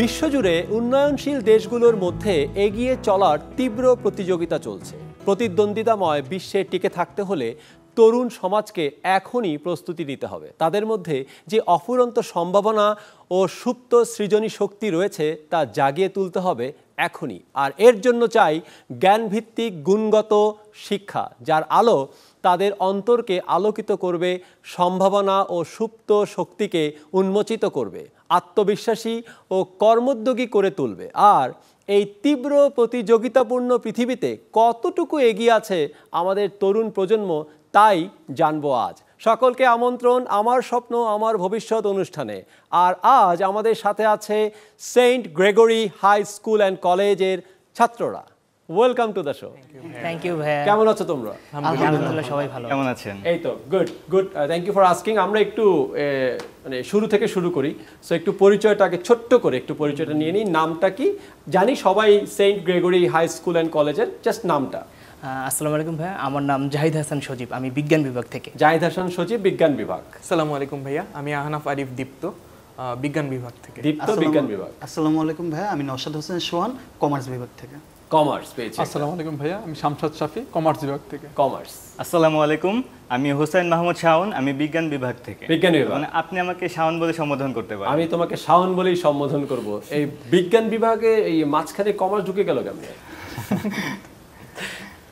বিশ্বজুড়ে উন্নয়নশীল দেশগুলোর মধ্যে এগিয়ে চলার তীব্র প্রতিযোগিতা চলছে প্রতিদ্বন্দ্বিতাময় বিশ্বে টিকে থাকতে হলে তরুণ সমাজকে এখনই প্রস্তুতি নিতে হবে তাদের মধ্যে যে অফুরন্ত সম্ভাবনা ও সুপ্ত সৃজনী শক্তি রয়েছে তা জাগিয়ে তুলতে হবে এখনই আর এর জন্য চাই জ্ঞানভিত্তিক গুণগত শিক্ষা যার আলো তাদের অন্তরকে আলোকিত করবে সম্ভাবনা ও সুপ্ত শক্তিকে উন্মোচিত করবে আত্মবিশ্বাসী ও কর্মোদ্যোগী করে তুলবে আর এই তীব্র প্রতিযোগিতাপূর্ণ পৃথিবীতে কতটুকু এগিয়ে আছে আমাদের তরুণ প্রজন্ম তাই জানবো আজ সকলকে আমন্ত্রণ আমার স্বপ্ন আমার ভবিষ্যৎ অনুষ্ঠানে আর আজ আমাদের সাথে আছে Saint Gregory high school and কলেজের ছাত্ররা welcome to the show thank you ভাই কেমন আছো তোমরা আলহামদুলিল্লাহ সবাই ভালো কেমন আছেন এই তো good good thank you for asking আমরা একটু মানে শুরু থেকে শুরু করি সো একটু পরিচয়টাকে ছোট্ট করে একটু পরিচয়টা নিয়ে নিই নামটা কি জানি সবাই Saint Gregory high school and কলেজের জাস্ট নামটা আসসালামু আলাইকুম ভাইয়া আমার নাম জাহিদ হাসান সজীব আমি বিজ্ঞান বিভাগ থেকে জাহিদ হাসান সজীব বিজ্ঞান বিভাগ আসসালামু আলাইকুম ভাইয়া আমি আহনাফ আরিফ দীপ্ত বিজ্ঞান বিভাগ থেকে দীপ্ত বিজ্ঞান বিভাগ আসসালামু আলাইকুম ভাইয়া আমি নওশাদ হোসেন সোহান কমার্স বিভাগ থেকে কমার্স পেয়েছি আসসালামু আলাইকুম ভাইয়া আমি শামসাদ শাফি কমার্স বিভাগ থেকে কমার্স আসসালামু আলাইকুম আমি হোসেন মাহমুদ শাওন আমি বিজ্ঞান বিভাগ থেকে বিজ্ঞান বিভাগ মানে আপনি আমাকে শাওন বলে সম্বোধন করতে পারেন আমি তোমাকে শাওন বলেই সম্বোধন করব এই বিজ্ঞান বিভাগে এই মাঝখানে কমার্স ঢুকে গেল কেমনে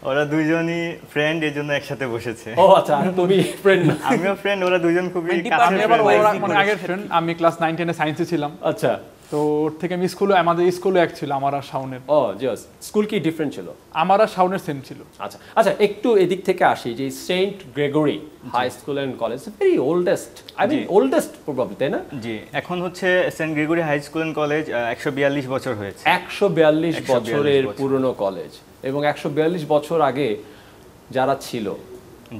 ওরা দুইজনই ফ্রেন্ড এর জন্য একসাথে বসেছে ও আচ্ছা তুমি ফ্রেন্ড আমিও ফ্রেন্ড ওরা দুইজন খুবই কাছের ফ্রেন্ড মানে আমি ক্লাস 9 10 এ সায়েন্সে ছিলাম আচ্ছা তো ওর থেকে আমি স্কুলে আমাদের স্কুলে এক ছিল আমার আর শাউনের ও জাস স্কুল কি ডিফারেন্ট ছিল আমার আর শাউনের সেম ছিল আচ্ছা আচ্ছা একটু এদিক থেকে আসি যে Saint Gregory high school and college very oldest I mean oldest probably তাই না জি এখন হচ্ছে Saint Gregory high school and college একশো বিয়াল্লিশ বছর হয়েছে একশো বিয়াল্লিশ বছরের পুরনো কলেজ এবং একশো বিয়াল্লিশ বছর আগে যারা ছিল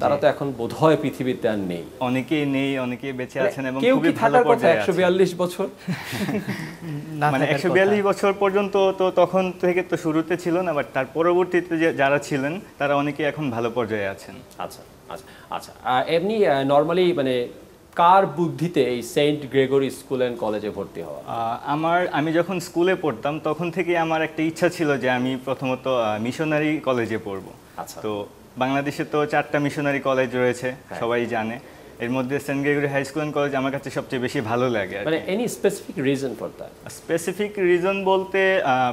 তারা তো এখন বোধ হয় পৃথিবীতে আর নেই অনেকে নেই অনেকে বেঁচে মানে আছেন এবং খুবই ভালো পর্যায়ে মানে কথা 142 বছর মানে 142 বছর পর্যন্ত তো তখন থেকে তো শুরুতে ছিল না বাট তার পরবর্তীতে যারা ছিলেন তারা অনেকে এখন ভালো পর্যায়ে আছেন আচ্ছা আচ্ছা আচ্ছা এমনি নর্মালি মানে কার বুদ্ধিতে এই সেন্ট গ্রেগরি স্কুল অ্যান্ড কলেজে ভর্তি হওয়া আমার আমি যখন স্কুলে পড়তাম তখন থেকে আমার একটা ইচ্ছা ছিল যে আমি প্রথমত মিশনারি কলেজে পড়ব আচ্ছা তো বাংলাদেশে তো চারটা মিশনারি কলেজ রয়েছে হ্যাঁ। সবাই জানে এর মধ্যে Saint Gregory high school college আমার কাছে সবচেয়ে বেশি ভালো লাগে মানে any specific reason for that specific reason বলতে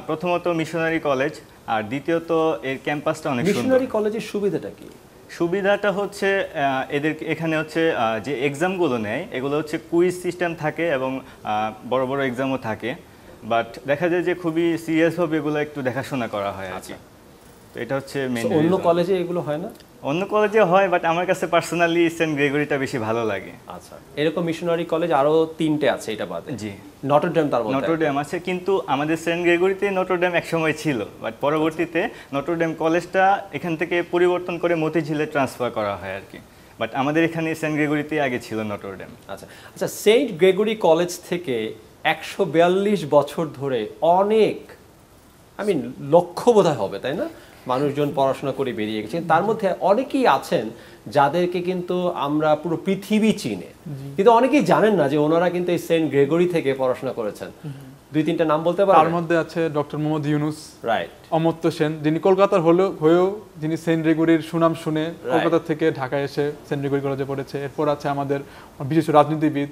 প্রথমত মিশনারি কলেজ আর দ্বিতীয়ত এর ক্যাম্পাসটা অনেক সুন্দর মিশনারি কলেজের সুবিধাটা কি সুবিধাটা হচ্ছে এদের এখানে হচ্ছে যে এক্সামগুলো নেয় এগুলো হচ্ছে কুইজ সিস্টেম থাকে এবং বড় বড় এক্সামও থাকে বাট দেখা যায় যে খুবই সিরিয়াসভাবে এগুলো একটু দেখাশোনা করা হয় আর কি আচ্ছা। তো এটা হচ্ছে অন্য কলেজে এগুলো হয় না অন্য কলেজে হয় বাট আমার কাছে পার্সোনালি সেন্ট গ্রেগরিটা বেশি ভালো লাগে আচ্ছা এরকম মিশনারি কলেজ আরো তিনটে আছে এটা বাদে জি নটরডেম তার নটরডেম আছে কিন্তু আমাদের সেন্ট গ্রেগরিতে নটরডেম একসময় ছিল বাট পরবর্তীতে নটরডেম কলেজটা এখান থেকে পরিবর্তন করে মতিঝিলে ট্রান্সফার করা হয় আর কি বাট আমাদের এখানে সেন্ট গ্রেগরিতে আগে ছিল নটরডেম আচ্ছা আচ্ছা সেন্ট গ্রেগরি কলেজ থেকে একশো বছর ধরে অনেক আই মিন লক্ষ্য বোধহয় হবে তাই না মানুষজন পড়াশোনা করে বেরিয়ে গেছেন তার মধ্যে অনেকেই আছেন যাদেরকে কিন্তু আমরা পুরো পৃথিবী চিনে কিন্তু অনেকেই জানেন না যে ওনারা কিন্তু এই সেন্ট গ্রেগরি থেকে পড়াশোনা করেছেন দুই তিনটা নাম বলতে পারেন তার মধ্যে আছে ডক্টর মোহাম্মদ ইউনুস রাইট অমর্ত্য সেন যিনি কলকাতার হলো হয়েও যিনি সেন্ট গ্রেগরির সুনাম শুনে কলকাতা থেকে ঢাকায় এসে সেন্ট গ্রেগরি কলেজে পড়েছে এরপর আছে আমাদের বিশেষ রাজনীতিবিদ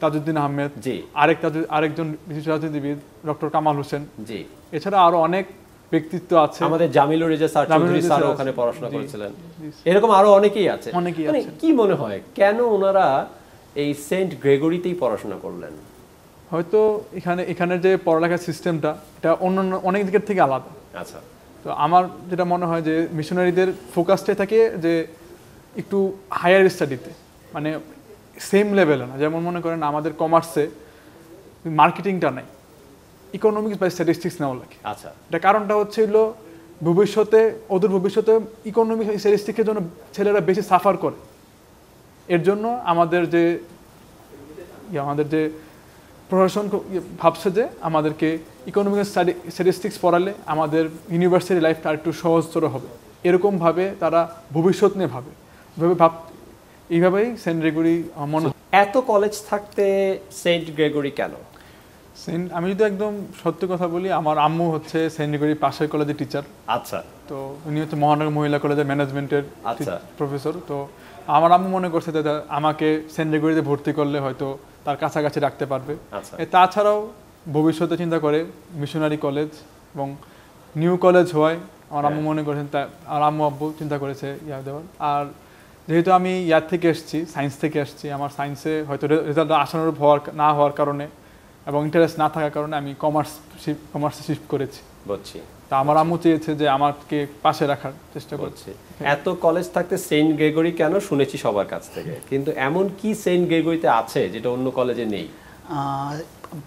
তাজউদ্দিন আহমেদ জি আরেক তাজ আরেকজন বিশিষ্ট রাজনীতিবিদ ডক্টর কামাল হোসেন জি এছাড়া আরো অনেক ব্যক্তিত্ব আছে আমাদের জামিলুর রেজা স্যার চৌধুরী স্যার ওখানে পড়াশোনা করেছিলেন এরকম আরো অনেকেই আছে অনেকেই মানে কি মনে হয় কেন ওনারা এই সেন্ট গ্রেগরিতেই পড়াশোনা করলেন হয়তো এখানে এখানে যে পড়ালেখার সিস্টেমটা এটা অন্য অনেক দিকের থেকে আলাদা আচ্ছা তো আমার যেটা মনে হয় যে মিশনারিদের ফোকাসটাই থাকে যে একটু হায়ার স্টাডিতে মানে সেম লেভেলে না যেমন মনে করেন আমাদের কমার্সে মার্কেটিংটা নেই ইকোনমিক্স বা স্ট্যাটিস্টিক্স নেওয়া লাগে আচ্ছা এটা কারণটা হচ্ছে হলো ভবিষ্যতে ওদের ভবিষ্যতে ইকোনমিক্স স্ট্যাটিস্টিক্সের জন্য ছেলেরা বেশি সাফার করে এর জন্য আমাদের যে ইয়ে আমাদের যে প্রশাসন ইয়ে ভাবছে যে আমাদেরকে ইকোনমিক স্ট্যাটিস্টিক্স পড়ালে আমাদের ইউনিভার্সিটি লাইফটা একটু সহজতর হবে এরকমভাবে তারা ভবিষ্যৎ নিয়ে ভাবে ভাবে ভাব এইভাবেই সেন্ট গ্রেগরি মনে এত কলেজ থাকতে সেন্ট গ্রেগরি কেন সেন্ট আমি যদি একদম সত্যি কথা বলি আমার আম্মু হচ্ছে সেন্ট পাশের কলেজের টিচার আচ্ছা তো উনি হচ্ছে মহানগর মহিলা কলেজের ম্যানেজমেন্টের প্রফেসর তো আমার আম্মু মনে করছে যে আমাকে সেন্ট ভর্তি করলে হয়তো তার কাছাকাছি রাখতে পারবে আচ্ছা। তাছাড়াও ভবিষ্যতে চিন্তা করে মিশনারি কলেজ এবং নিউ কলেজ হওয়ায় আমার আম্মু হ্যাঁ। মনে করেছেন তা আর আম্মু আব্বু চিন্তা করেছে ইয়া দেওয়ার আর যেহেতু আমি ইয়ার থেকে এসেছি সায়েন্স থেকে এসেছি আমার সায়েন্সে হয়তো রেজাল্ট আশানুরূপ হওয়ার না হওয়ার কারণে এবং ইন্টারেস্ট না থাকার কারণে আমি কমার্স কমার্সে শিফট করেছি বুঝছি তা আমার আম্মু চেয়েছে যে আমাকে পাশে রাখার চেষ্টা করছে এত কলেজ থাকতে সেন্ট গ্রেগরি কেন শুনেছি সবার কাছ থেকে কিন্তু এমন কি সেন্ট গ্রেগরিতে আছে যেটা অন্য কলেজে নেই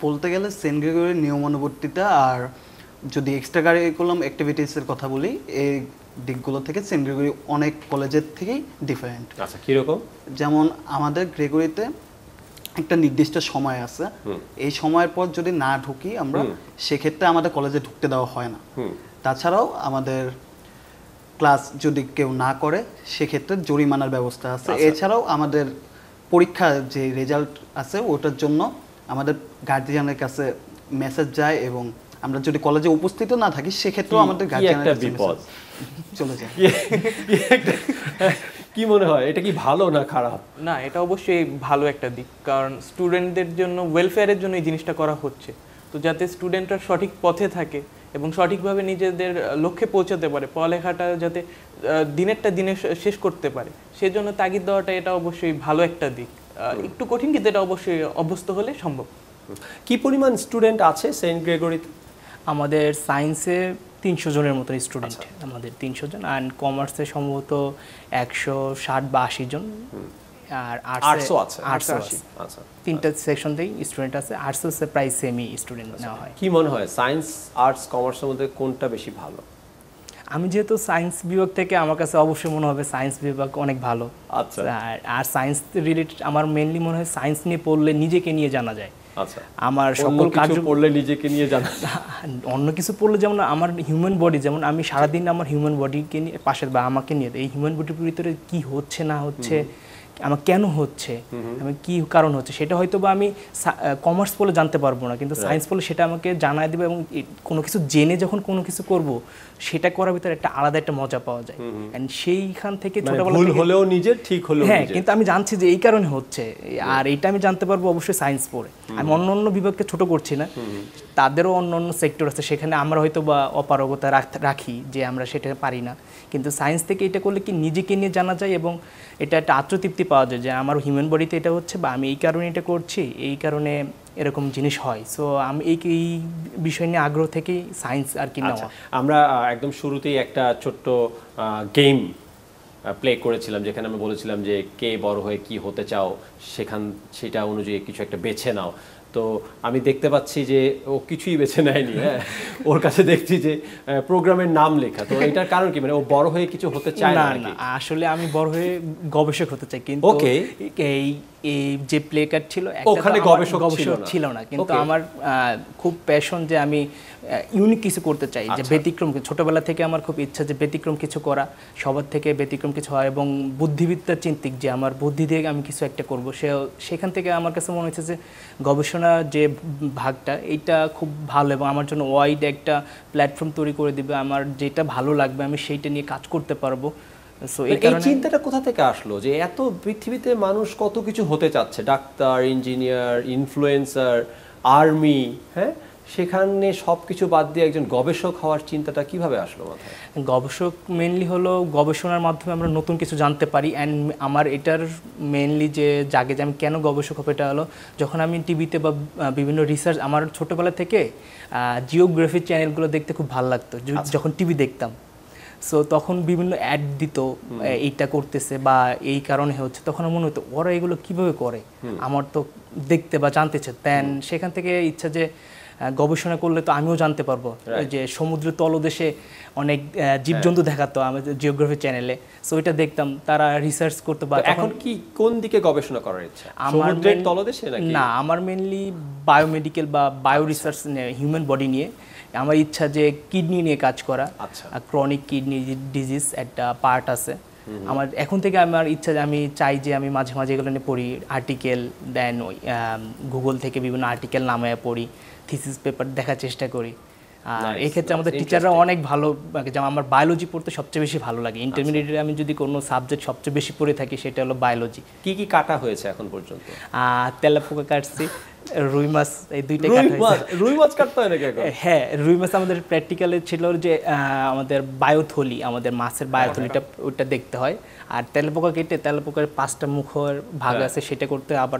বলতে গেলে সেন্ট গ্রেগরির নিয়মানুবর্তিতা আর যদি এক্সট্রা কারিকুলাম অ্যাক্টিভিটিসের কথা বলি এই দিকগুলো থেকে সেন্ট গ্রেগরি অনেক কলেজের থেকেই ডিফারেন্ট আচ্ছা কীরকম যেমন আমাদের গ্রেগরিতে একটা নির্দিষ্ট সময় আছে এই সময়ের পর যদি না ঢুকি আমরা সেক্ষেত্রে আমাদের কলেজে ঢুকতে দেওয়া হয় না তাছাড়াও আমাদের ক্লাস যদি কেউ না করে সেক্ষেত্রে জরিমানার ব্যবস্থা আছে এছাড়াও আমাদের পরীক্ষা যে রেজাল্ট আছে ওটার জন্য আমাদের গার্জিয়ানের কাছে মেসেজ যায় এবং আমরা যদি কলেজে উপস্থিত না থাকি সেক্ষেত্রেও আমাদের একটা বিপদ চলে যায় কি মনে হয় এটা কি ভালো না খারাপ না এটা অবশ্যই ভালো একটা দিক কারণ স্টুডেন্টদের জন্য ওয়েলফেয়ারের জন্য এই জিনিসটা করা হচ্ছে তো যাতে স্টুডেন্টরা সঠিক পথে থাকে এবং সঠিকভাবে নিজেদের লক্ষ্যে পৌঁছাতে পারে পড়ালেখাটা যাতে দিনেরটা দিনে শেষ করতে পারে সেজন্য তাগিদ দেওয়াটা এটা অবশ্যই ভালো একটা দিক একটু কঠিন কিন্তু এটা অবশ্যই অভ্যস্ত হলে সম্ভব কি পরিমাণ স্টুডেন্ট আছে সেন্ট গ্রেগরিতে আমাদের সায়েন্সে তিনশো জনের মতো স্টুডেন্ট আচ্ছা। আমাদের তিনশো জন অ্যান্ড কমার্সে সম্ভবত একশো ষাট বা আশি জন আর আটশো আছে আর্টসও আছে তিনটা সেকশন থেকে স্টুডেন্ট আছে আর্টসও প্রায় সেমি স্টুডেন্ট আচ্ছা। নেওয়া হয় কি মনে হয় সায়েন্স আর্টস কমার্সের মধ্যে কোনটা বেশি ভালো আমি যেহেতু সায়েন্স বিভাগ থেকে আমার কাছে অবশ্যই মনে হবে সায়েন্স বিভাগ অনেক ভালো আচ্ছা আর সায়েন্স রিলেটেড আমার মেনলি মনে হয় সায়েন্স নিয়ে পড়লে নিজেকে নিয়ে জানা যায় আচ্ছা। আমার সকল কাজ পড়লে নিজেকে নিয়ে জানা অন্য কিছু পড়লে যেমন আমার হিউম্যান বডি যেমন আমি সারাদিন আমার হিউম্যান বডিকে নিয়ে পাশে বা আমাকে নিয়ে এই হিউম্যান বডির ভিতরে কি হচ্ছে না হচ্ছে আমার কেন হচ্ছে আমি কি কারণ হচ্ছে সেটা হয়তো বা আমি কমার্স পড়লে জানতে পারবো না কিন্তু সায়েন্স পড়লে সেটা আমাকে জানায় দেবে এবং কোনো কিছু জেনে যখন কোনো কিছু করব সেটা করার ভিতরে একটা আলাদা একটা মজা পাওয়া যায় অ্যান্ড সেইখান থেকে মানে ছোটবেলা ভুল হলেও নিজের ঠিক হলো হ্যাঁ কিন্তু আমি জানছি যে এই কারণে হচ্ছে আর এটা আমি জানতে পারবো অবশ্যই সায়েন্স পড়ে আমি অন্য অন্য বিভাগকে ছোট করছি না তাদেরও অন্য অন্য সেক্টর আছে সেখানে আমরা হয়তো বা অপারগতা রাখি যে আমরা সেটা পারি না কিন্তু সায়েন্স থেকে এটা করলে কি নিজেকে নিয়ে জানা যায় এবং এটা একটা আত্মতৃপ্তি পাওয়া যায় যে আমার হিউম্যান বডিতে এটা হচ্ছে বা আমি এই কারণে এটা করছি এই কারণে এরকম জিনিস হয় সো আমি এই এই বিষয় নিয়ে আগ্রহ থেকেই সায়েন্স আর কি না আচ্ছা, আমরা একদম শুরুতেই একটা ছোট্ট গেম প্লে করেছিলাম যেখানে আমি বলেছিলাম যে কে বড় হয়ে কি হতে চাও সেখান সেটা অনুযায়ী কিছু একটা বেছে নাও তো আমি দেখতে পাচ্ছি যে ও কিছুই বেছে নেয়নি হ্যাঁ ওর কাছে দেখছি যে প্রোগ্রামের নাম লেখা তো এটার কারণ কি মানে ও বড় হয়ে কিছু হতে চায় না আসলে আমি বড় হয়ে গবেষক হতে চাই কিন্তু ওকে এই এই যে প্লে কার্ড ছিল ওখানে গবেষক গবেষক ছিল না কিন্তু আমার খুব প্যাশন যে আমি ইউনিক কিছু করতে চাই যে আচ্ছা। ব্যতিক্রম ছোটবেলা থেকে আমার খুব ইচ্ছা যে ব্যতিক্রম কিছু করা সবার থেকে ব্যতিক্রম কিছু হয় এবং বুদ্ধিবিদ্যা চিন্তিক যে আমার বুদ্ধি দিয়ে আমি কিছু একটা করব সে সেখান থেকে আমার কাছে মনে হচ্ছে যে গবেষণা বানানা যে ভাগটা এটা খুব ভালো এবং আমার জন্য ওয়াইড একটা প্ল্যাটফর্ম তৈরি করে দিবে আমার যেটা ভালো লাগবে আমি সেইটা নিয়ে কাজ করতে পারবো এই চিন্তাটা কোথা থেকে আসলো যে এত পৃথিবীতে মানুষ কত কিছু হতে চাচ্ছে ডাক্তার ইঞ্জিনিয়ার ইনফ্লুয়েন্সার আর্মি হ্যাঁ সেখানে সব কিছু বাদ দিয়ে একজন গবেষক হওয়ার চিন্তাটা কিভাবে আসলো মাথায় গবেষক মেনলি হলো গবেষণার মাধ্যমে আমরা নতুন কিছু জানতে পারি অ্যান্ড আমার এটার মেনলি যে জাগে যে আমি কেন গবেষক হবে এটা হলো যখন আমি টিভিতে বা বিভিন্ন রিসার্চ আমার ছোটোবেলা থেকে জিওগ্রাফি চ্যানেলগুলো দেখতে খুব ভালো লাগতো আচ্ছা। যখন টিভি দেখতাম সো তখন বিভিন্ন অ্যাড দিত এইটা করতেছে বা এই কারণে হচ্ছে তখন আমার মনে হতো ওরা এগুলো কিভাবে করে আমার তো দেখতে বা জানতে ইচ্ছে দেন সেখান থেকে ইচ্ছা যে গবেষণা করলে তো আমিও জানতে পারবো যে সমুদ্র তলদেশে অনেক জীবজন্তু দেখাতো আমাদের জিওগ্রাফি চ্যানেলে সো ওইটা দেখতাম তারা রিসার্চ করতে পারে এখন কি কোন দিকে গবেষণা করার ইচ্ছা আমার তলদেশে নাকি না আমার মেইনলি বায়োমেডিকেল বা বায়ো রিসার্চ হিউম্যান বডি নিয়ে আমার ইচ্ছা যে কিডনি নিয়ে কাজ করা আচ্ছা ক্রনিক কিডনি ডিজিজ একটা পার্ট আছে আমার এখন থেকে আমার ইচ্ছা যে আমি চাই যে আমি মাঝে মাঝে এগুলো নিয়ে পড়ি আর্টিকেল দেন ওই গুগল থেকে বিভিন্ন আর্টিকেল নামে পড়ি থিসিস পেপার দেখার চেষ্টা করি আর এই ক্ষেত্রে আমাদের টিচাররা অনেক ভালো মানে যেমন আমার বায়োলজি পড়তে সবচেয়ে বেশি ভালো লাগে ইন্টারমিডিয়েটে আচ্ছা। আমি যদি কোনো সাবজেক্ট সবচেয়ে বেশি পড়ে থাকি সেটা হলো বায়োলজি কি কি কাটা হয়েছে এখন পর্যন্ত তেলাপোকা কাটছি রুই মাছ এই দুইটা রুই মাছ কাটতে হয় নাকি হ্যাঁ রুই মাছ আমাদের প্র্যাকটিক্যালে ছিল যে আমাদের বায়োথলি আমাদের মাছের বায়োথলিটা ওইটা দেখতে হয় আর তেলাপোকা কেটে তেলাপোকার পাঁচটা মুখর ভাগ হ্যাঁ। আছে সেটা করতে আবার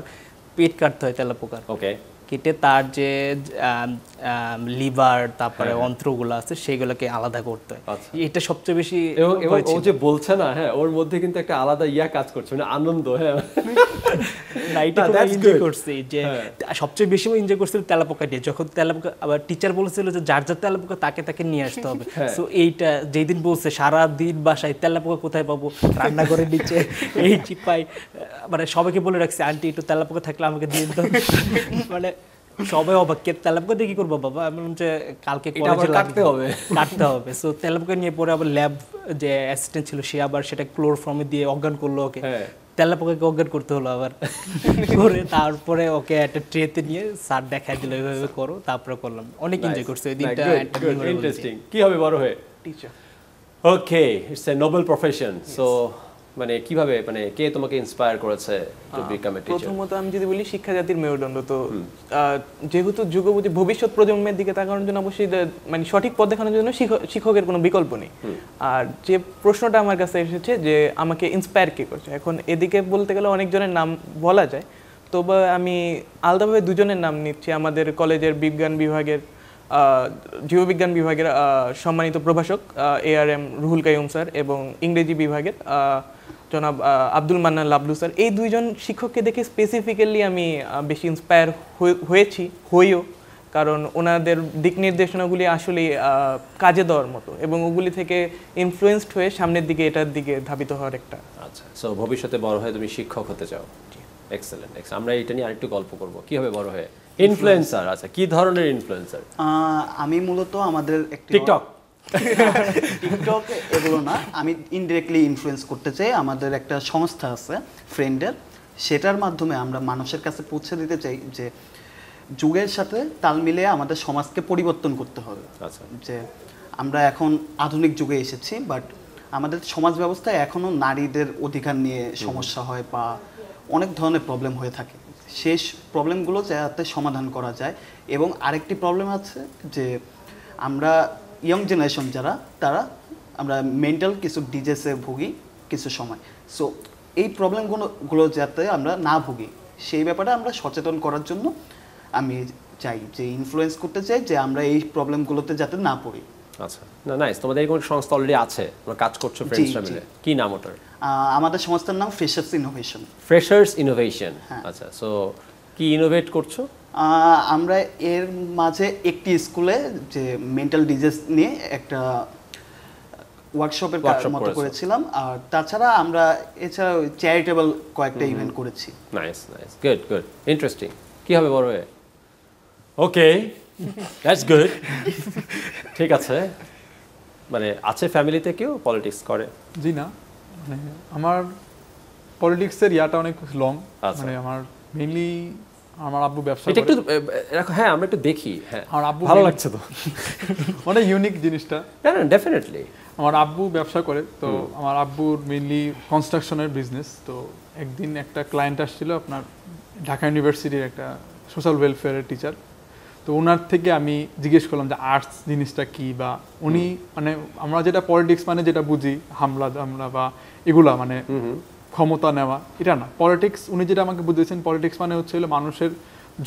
পেট কাটতে হয় তেলাপোকার ওকে কেটে তার যে লিভার তারপরে হ্যাঁ। অন্ত্রগুলো আছে সেগুলোকে আলাদা করতে আচ্ছা। এটা সবচেয়ে বেশি ও যে বলছে না হ্যাঁ ওর মধ্যে কিন্তু একটা আলাদা ইয়া কাজ করছে মানে আনন্দ হ্যাঁ, হ্যাঁ। সবচেয়ে বেশি এনজয় করছিল তেলাপোকা যখন তেলাপোকা আবার টিচার বলেছিল যে যার যার তেলাপোকা তাকে তাকে নিয়ে আসতে হবে তো হ্যাঁ। এইটা যেদিন বলছে সারা দিন বাসায় তেলাপোকা কোথায় পাবো করে নিচ্ছে এই চিপাই মানে সবাইকে বলে রাখছে আন্টি একটু তেলাপোকা থাকলে আমাকে দিয়ে দাও মানে সবাই অবাক কে তেলাপকে দিয়ে কি করবো বাবা আমি যে কালকে কাটতে হবে কাটতে হবে সো তেলাপকে নিয়ে পরে আবার ল্যাব যে অ্যাসিস্ট্যান্ট ছিল সে আবার সেটা ক্লোরফর্মে দিয়ে অজ্ঞান করলো ওকে হ্যাঁ। তেলাপকাকে অজ্ঞান করতে হলো আবার করে তারপরে ওকে একটা ট্রেতে নিয়ে স্যার দেখা দিল এইভাবে করো তারপরে করলাম অনেক এনজয় করছে ওই দিনটা ইন্টারেস্টিং কি হবে বড় হয়ে teacher okay it's a noble profession so মানে কিভাবে মানে কে তোমাকে ইন্সপায়ার করেছে টু বিকাম এ টিচার প্রথমত আমি যদি বলি শিক্ষা জাতির মেরুদণ্ড তো যেহেতু যুগবতী ভবিষ্যৎ প্রজন্মের দিকে তাকানোর জন্য অবশ্যই মানে সঠিক পথ দেখানোর জন্য শিক্ষকের কোনো বিকল্প নেই আর যে প্রশ্নটা আমার কাছে এসেছে যে আমাকে ইন্সপায়ার কে করছে এখন এদিকে বলতে গেলে অনেকজনের নাম বলা যায় তবে আমি আলাদাভাবে দুজনের নাম নিচ্ছি আমাদের কলেজের বিজ্ঞান বিভাগের জীববিজ্ঞান বিভাগের সম্মানিত প্রভাষক A R M Ruhul Kaim sir এবং ইংরেজি বিভাগের জনাব আব্দুল মান্নান লাবলু স্যার এই দুইজন শিক্ষককে দেখে স্পেসিফিক্যালি আমি বেশি ইন্সপায়ার হয়েছি হইও কারণ ওনাদের দিক নির্দেশনাগুলি আসলে কাজে দেওয়ার মতো এবং ওগুলি থেকে ইনফ্লুয়েসড হয়ে সামনের দিকে এটার দিকে ধাবিত হওয়ার একটা আচ্ছা সো ভবিষ্যতে বড় হয়ে তুমি শিক্ষক হতে চাও এক্সেলেন্ট আমরা এটা নিয়ে আরেকটু গল্প করব হবে বড় হয়ে ইনফ্লুয়েন্সার আচ্ছা কি ধরনের ইনফ্লুয়েন্সার আমি মূলত আমাদের টিকটক টিকটক এগুলো না আমি ইনডিরেক্টলি ইনফ্লুয়েন্স করতে চাই আমাদের একটা সংস্থা আছে ফ্রেন্ডের সেটার মাধ্যমে আমরা মানুষের কাছে পৌঁছে দিতে চাই যে যুগের সাথে তাল মিলিয়ে আমাদের সমাজকে পরিবর্তন করতে হবে আচ্ছা। যে আমরা এখন আধুনিক যুগে এসেছি বাট আমাদের সমাজ ব্যবস্থায় এখনও নারীদের অধিকার নিয়ে সমস্যা হয় বা অনেক ধরনের প্রবলেম হয়ে থাকে শেষ প্রবলেমগুলো যাতে সমাধান করা যায় এবং আরেকটি প্রবলেম আছে যে আমরা ইয়ং জেনারেশন যারা তারা আমরা মেন্টাল কিছু ডিজেসে ভুগি কিছু সময় সো এই প্রবলেমগুলোগুলো যাতে আমরা না ভুগি সেই ব্যাপারে আমরা সচেতন করার জন্য আমি চাই যে ইনফ্লুয়েন্স করতে চাই যে আমরা এই প্রবলেমগুলোতে যাতে না পড়ি আচ্ছা না নাইস তোমাদের এরকম সংস্থা অলরেডি আছে তোমরা কাজ করছো ফ্রেন্ডসরা মিলে কি নাম ওটার আমাদের সংস্থার নাম ফ্রেশার্স ইনোভেশন ফ্রেশার্স ইনোভেশন আচ্ছা সো কি ইনোভেট করছো আমরা এর মাঝে একটি স্কুলে যে মেন্টাল ডিজিজ নিয়ে একটা ওয়ার্কশপের মতো করেছিলাম আর তাছাড়া আমরা এছাড়া চ্যারিটেবল কয়েকটা ইভেন্ট করেছি nice nice good good interesting কি হবে বড় হয়ে ওকে দ্যাটস গুড ঠিক আছে মানে আছে ফ্যামিলিতে কেউ পলিটিক্স করে জি না মানে আমার পলিটিক্সের ইয়াটা অনেক লং আচ্ছা। মানে আমার মেইনলি আমার আব্বু ব্যবসা এটা একটু হ্যাঁ আমরা একটু দেখি হ্যাঁ আমার আব্বু ভালো লাগছে তো মানে ইউনিক জিনিসটা না না ডেফিনেটলি আমার আব্বু ব্যবসা করে তো আমার আব্বুর মেইনলি কনস্ট্রাকশনের বিজনেস তো একদিন একটা ক্লায়েন্ট আসছিল আপনার ঢাকা ইউনিভার্সিটির একটা সোশ্যাল ওয়েলফেয়ারের টিচার তো ওনার থেকে আমি জিজ্ঞেস করলাম যে আর্টস জিনিসটা কি বা উনি মানে আমরা যেটা পলিটিক্স মানে যেটা বুঝি হামলা দামলা বা এগুলা মানে ক্ষমতা নেওয়া এটা না পলিটিক্স উনি যেটা আমাকে বুঝিয়েছেন পলিটিক্স মানে হচ্ছে মানুষের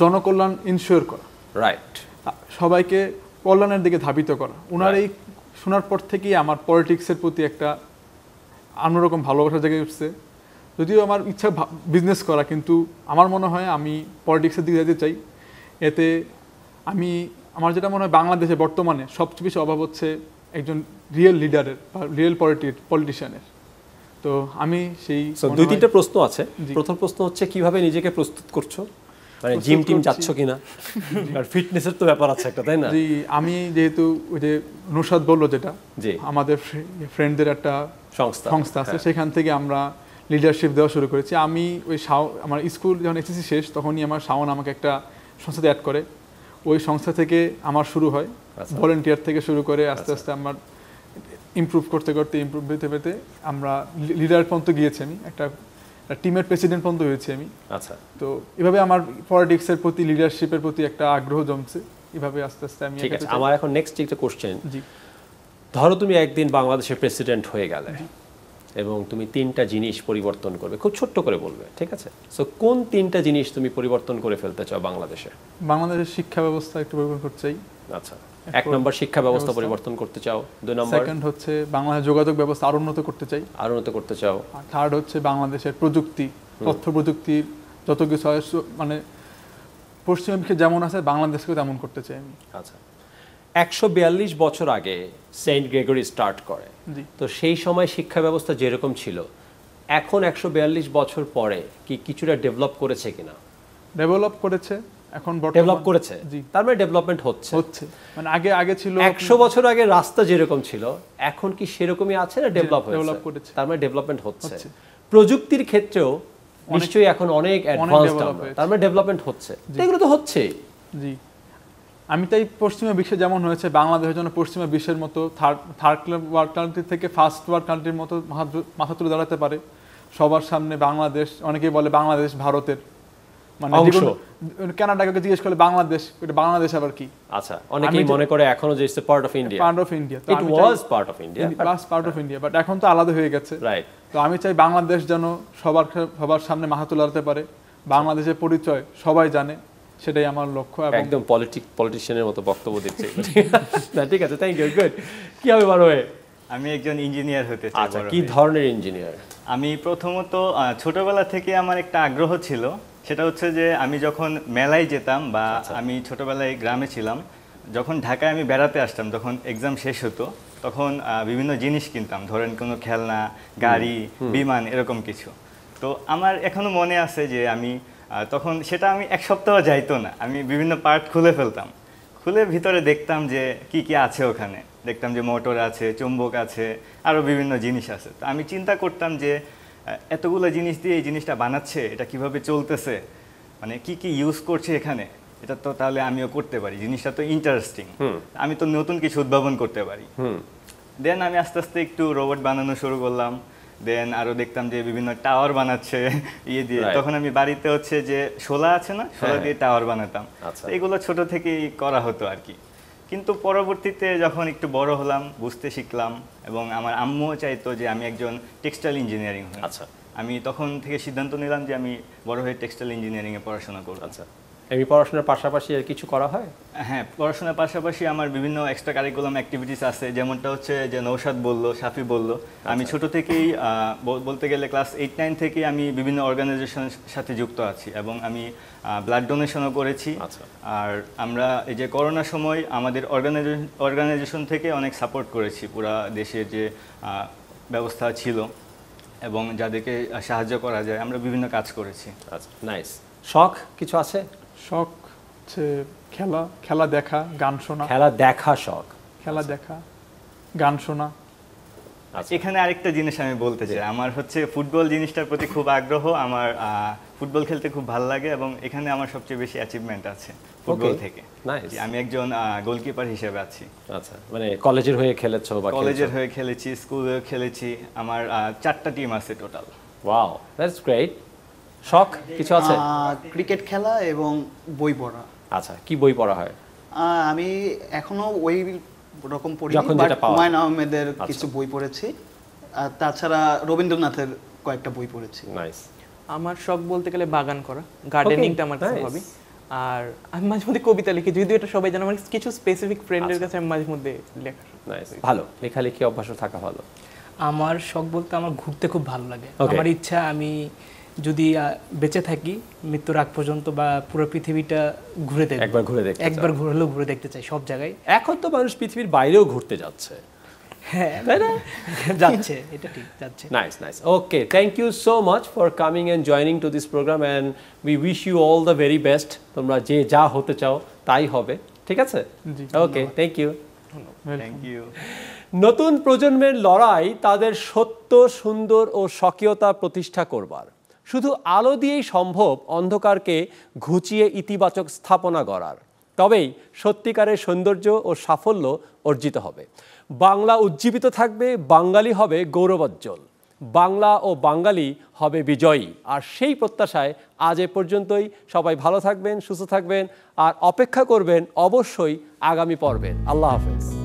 জনকল্যাণ ইনশিওর করা রাইট সবাইকে কল্যাণের দিকে ধাবিত করা ওনার এই শোনার পর থেকেই আমার পলিটিক্সের প্রতি একটা অন্যরকম ভালোবাসা জেগে উঠছে যদিও আমার ইচ্ছা বিজনেস করা কিন্তু আমার মনে হয় আমি পলিটিক্সের দিকে যেতে চাই এতে আমি আমার যেটা মনে হয় বাংলাদেশে বর্তমানে সবচেয়ে বেশি অভাব হচ্ছে একজন রিয়েল লিডারের বা রিয়েল পলিটি পলিটিশিয়ানের তো আমি সেই দুই তিনটা প্রশ্ন আছে প্রথম প্রশ্ন হচ্ছে কিভাবে নিজেকে প্রস্তুত করছো মানে জিম টিম যাচ্ছ কিনা আর ফিটনেসের তো ব্যাপার আছে একটা তাই না জি আমি যেহেতু ওই যে নুসাদ বললো যেটা জি আমাদের ফ্রেন্ডদের একটা সংস্থা সংস্থা আছে হ্যাঁ। সেখান থেকে আমরা লিডারশিপ দেওয়া শুরু করেছি আমি ওই সাও আমার স্কুল যখন এসএসসি শেষ তখনই আমার শাওন আমাকে একটা সংস্থাতে অ্যাড করে ওই সংস্থা থেকে আমার শুরু হয় ভলেন্টিয়ার আচ্ছা। থেকে শুরু করে আস্তে আচ্ছা। আস্তে আমার ইম্প্রুভ করতে করতে ইম্প্রুভ পেতে পেতে আমরা লিডার পর্যন্ত গিয়েছি আমি একটা টিমের প্রেসিডেন্ট পর্যন্ত হয়েছি আমি আচ্ছা তো এভাবে আমার পলিটিক্সের প্রতি লিডারশিপের প্রতি একটা আগ্রহ জমছে এভাবে আস্তে আস্তে আমি ঠিক আছে আমার এখন নেক্সট একটা কোশ্চেন জি ধরো তুমি একদিন বাংলাদেশের প্রেসিডেন্ট হয়ে গেলে এবং তুমি তিনটা জিনিস পরিবর্তন করবে খুব ছোট্ট করে বলবে ঠিক আছে সো কোন তিনটা জিনিস তুমি পরিবর্তন করে ফেলতে চাও বাংলাদেশে বাংলাদেশের শিক্ষা ব্যবস্থা একটু পরিবর্তন করতে চাই আচ্ছা এক নম্বর শিক্ষা ব্যবস্থা পরিবর্তন করতে চাও দুই নম্বর সেকেন্ড হচ্ছে বাংলাদেশ যোগাযোগ ব্যবস্থা আরো উন্নত করতে চাই আরো উন্নত করতে চাও থার্ড হচ্ছে বাংলাদেশের প্রযুক্তি তথ্য প্রযুক্তির যত কিছু মানে পশ্চিমকে যেমন আছে বাংলাদেশকে তেমন করতে চাই আমি আচ্ছা একশো বিয়াল্লিশ বছর আগে সেন্ট গ্রেগরি স্টার্ট করে তো সেই সময় শিক্ষা ব্যবস্থা যেরকম ছিল এখন একশো বিয়াল্লিশ বছর পরে কি কিছুটা ডেভেলপ করেছে কিনা ডেভেলপ করেছে এখন ডেভেলপ করেছে তার মানে ডেভেলপমেন্ট হচ্ছে হচ্ছে মানে আগে আগে ছিল বছর আগে রাস্তা যেরকম ছিল এখন কি সেরকমই আছে না ডেভেলপ ডেভেলপ করেছে তার মানে ডেভেলপমেন্ট হচ্ছে প্রযুক্তির ক্ষেত্রেও নিশ্চয়ই এখন অনেক তার মানে ডেভেলপমেন্ট হচ্ছে এগুলো তো হচ্ছে জি আমি তাই পশ্চিমা বিশ্বে যেমন হয়েছে বাংলাদেশের জন্য পশ্চিমা বিশ্বের মতো থার্ড থার্ড ওয়ার্ল্ড কান্ট্রি থেকে ফার্স্ট ওয়ার্ল্ড কান্ট্রির মতো মাথা তুলে দাঁড়াতে পারে সবার সামনে বাংলাদেশ অনেকেই বলে বাংলাদেশ ভারতের মানে কানাডাকে জিজ্ঞেস করলে বাংলাদেশ বাংলাদেশ আবার কি আচ্ছা অনেকেই মনে করে এখনো যে it's part of India part of India it was part of India part of India but এখন তো আলাদা হয়ে গেছে রাইট তো আমি চাই বাংলাদেশ যেন সবার সবার সামনে মাথা তুলাতে পারে বাংলাদেশের পরিচয় সবাই জানে সেটাই আমার লক্ষ্য একদম পলিটিক পলিটিশিয়ানের মতো বক্তব্য দিচ্ছে ঠিক আছে থ্যাংক ইউ গুড কি হবে বড় হয়ে আমি একজন ইঞ্জিনিয়ার হতে চাই আচ্ছা কি ধরনের ইঞ্জিনিয়ার আমি প্রথমত ছোটবেলা থেকে আমার একটা আগ্রহ ছিল সেটা হচ্ছে যে আমি যখন মেলায় যেতাম বা আচ্ছা। আমি ছোটবেলায় গ্রামে ছিলাম যখন ঢাকায় আমি বেড়াতে আসতাম যখন এক্সাম শেষ হতো তখন বিভিন্ন জিনিস কিনতাম ধরেন কোনো খেলনা গাড়ি বিমান এরকম কিছু তো আমার এখনো মনে আছে যে আমি তখন সেটা আমি এক সপ্তাহ যাইতো না আমি বিভিন্ন পার্ট খুলে ফেলতাম খুলে ভিতরে দেখতাম যে কি কি আছে ওখানে দেখতাম যে মোটর আছে চুম্বক আছে আরও বিভিন্ন জিনিস আছে তো আমি চিন্তা করতাম যে এতগুলো জিনিস দিয়ে এই জিনিসটা বানাচ্ছে এটা কিভাবে চলতেছে মানে কি কি ইউজ করছে এখানে এটা তো তাহলে আমিও করতে পারি জিনিসটা তো ইন্টারেস্টিং আমি তো নতুন কিছু উদ্ভাবন করতে পারি দেন আমি আস্তে আস্তে একটু রোবট বানানো শুরু করলাম দেন আরো দেখতাম যে বিভিন্ন টাওয়ার বানাচ্ছে ইয়ে দিয়ে তখন আমি বাড়িতে হচ্ছে যে শোলা আছে না শোলা হ্যাঁ। দিয়ে টাওয়ার বানাতাম আচ্ছা। এগুলো ছোট থেকেই করা হতো আর কি কিন্তু পরবর্তীতে যখন একটু বড় হলাম বুঝতে শিখলাম এবং আমার আম্মুও চাইতো যে আমি একজন টেক্সটাইল ইঞ্জিনিয়ারিং আচ্ছা আমি তখন থেকে সিদ্ধান্ত নিলাম যে আমি বড় হয়ে টেক্সটাইল ইঞ্জিনিয়ারিংয়ে পড়াশোনা করব আচ্ছা এমনি পড়াশোনার পাশাপাশি আর কিছু করা হয় হ্যাঁ পড়াশোনার পাশাপাশি আমার বিভিন্ন এক্সট্রা কারিকুলাম অ্যাক্টিভিটিস আছে যেমনটা হচ্ছে যে নৌসাদ বলল সাফি বলল আচ্ছা। আমি ছোট থেকেই বলতে গেলে ক্লাস এইট নাইন থেকে আমি বিভিন্ন অর্গানাইজেশনের সাথে যুক্ত আছি এবং আমি ব্লাড ডোনেশনও করেছি আচ্ছা। আর আমরা এই যে করোনার সময় আমাদের অর্গানাইজেশন অর্গানাইজেশন থেকে অনেক সাপোর্ট করেছি পুরা দেশের যে ব্যবস্থা ছিল এবং যাদেরকে সাহায্য করা যায় আমরা বিভিন্ন কাজ করেছি নাইস আচ্ছা, শখ কিছু আছে শখ হচ্ছে খেলা খেলা দেখা গান শোনা খেলা দেখা শখ খেলা দেখা গান শোনা আচ্ছা। এখানে আরেকটা জিনিস আমি বলতে চাই আমার হচ্ছে ফুটবল জিনিসটার প্রতি খুব আগ্রহ আমার ফুটবল খেলতে খুব ভালো লাগে এবং এখানে আমার সবচেয়ে বেশি অ্যাচিভমেন্ট আছে ফুটবল থেকে আমি একজন গোলকিপার হিসেবে আছি আচ্ছা মানে কলেজের হয়ে খেলেছো বা কলেজের হয়ে খেলেছি স্কুলে খেলেছি আমার চারটা টিম আছে টোটাল ওয়াও দ্যাটস গ্রেট শখ কিছু আছে ক্রিকেট খেলা এবং বই পড়া আচ্ছা কি বই পড়া হয় আমি এখনো ওই রকম পড়ি বাট হুমায়ুন আহমেদের আচ্ছা। কিছু বই পড়েছি আর তাছাড়া রবীন্দ্রনাথের কয়েকটা বই পড়েছি নাইস আমার শখ বলতে গেলে বাগান করা গার্ডেনিংটা আমার খুব হবি আর আমি মাঝে মধ্যে কবিতা লিখি যদিও এটা সবাই জানে আমার কিছু স্পেসিফিক ফ্রেন্ডের আচ্ছা। কাছে আমি মাঝে মধ্যে লেখা ভালো লেখালেখি অভ্যাস থাকা ভালো আমার শখ বলতে আমার ঘুরতে খুব ভালো লাগে আমার ইচ্ছা আমি যদি বেঁচে থাকি মৃত্যুর আগ পর্যন্ত বা পুরো পৃথিবীটা ঘুরে দেখি একবার ঘুরে দেখতে একবার ঘুরলেও ঘুরে দেখতে চাই সব জায়গায় এখন তো মানুষ পৃথিবীর বাইরেও ঘুরতে যাচ্ছে হ্যাঁ তাই যাচ্ছে এটা ঠিক যাচ্ছে nice nice okay thank you so much for coming and joining to this programme and we wish you all the very best তোমরা যে যা হতে চাও তাই হবে ঠিক আছে okay thank you thank you নতুন প্রজন্মের লড়াই তাদের সত্য সুন্দর ও স্বকীয়তা প্রতিষ্ঠা করবার শুধু আলো দিয়েই সম্ভব অন্ধকারকে ঘুচিয়ে ইতিবাচক স্থাপনা গড়ার তবেই সত্যিকারের সৌন্দর্য ও সাফল্য অর্জিত হবে বাংলা উজ্জীবিত থাকবে বাঙালি হবে গৌরবজ্জ্বল বাংলা ও বাঙালি হবে বিজয়ী আর সেই প্রত্যাশায় আজ এ পর্যন্তই সবাই ভালো থাকবেন সুস্থ থাকবেন আর অপেক্ষা করবেন অবশ্যই আগামী পর্বের আল্লাহ হাফেজ